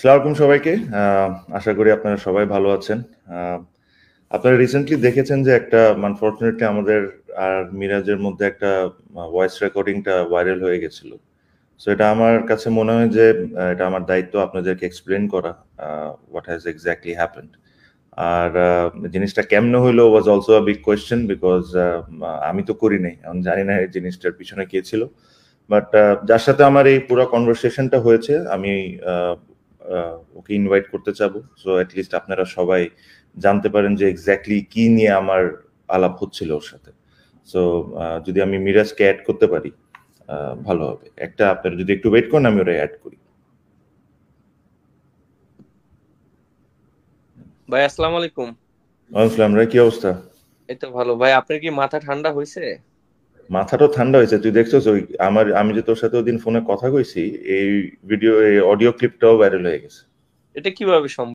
সালামুকুম সবাইকে আশা করি আপনারা সবাই ভালো আছেন আপনারা রিসেন্টলি দেখেছেন যে একটা আনফর্চুনেটলি আমাদের আর মিরাজের মধ্যে একটা ভয়েস রেকর্ডিংটা ভাইরাল হয়ে গেছিল সো এটা আমার কাছে মনে হয় যে এটা আমার দায়িত্ব আপনাদেরকে এক্সপ্লেন করা হোয়াট হ্যাজ এক্স্যাক্টলি হ্যাপেন্ড আর জিনিসটা কেমন হইলো was also a big question because আমি তো করি নাই আমি জানি না এই জিনিসটার পিছনে কে ছিল বাট যার সাথে আমার এই পুরো কনভারসেশনটা হয়েছে আমি ওকে ইনভাইট করতে চাবো সো অ্যাটলিস্ট আপনারা সবাই জানতে পারেন যে এক্স্যাক্টলি কি নিয়ে আমার আলাপ হচ্ছিল ওর সাথে সো যদি আমি মিরাজকে অ্যাড করতে পারি ভালো হবে একটা আপনারা যদি একটু ওয়েট করেন আমি ওরা অ্যাড করি ভাই আসসালামু আলাইকুম ওয়া আলাইকুম আসসালাম রে কি অবস্থা এই তো ভালো ভাই আপনার কি মাথা ঠান্ডা হইছে মাথাটা ঠান্ডা হয়েছে তুই দেখছো ওই আমার আমি যে তোর সাথে ওদিন ফোনে কথা কইছি এই ভিডিও এই অডিও ক্লিপটাও ভাইরাল হয়ে গেছে এটা কিভাবে সম্ভব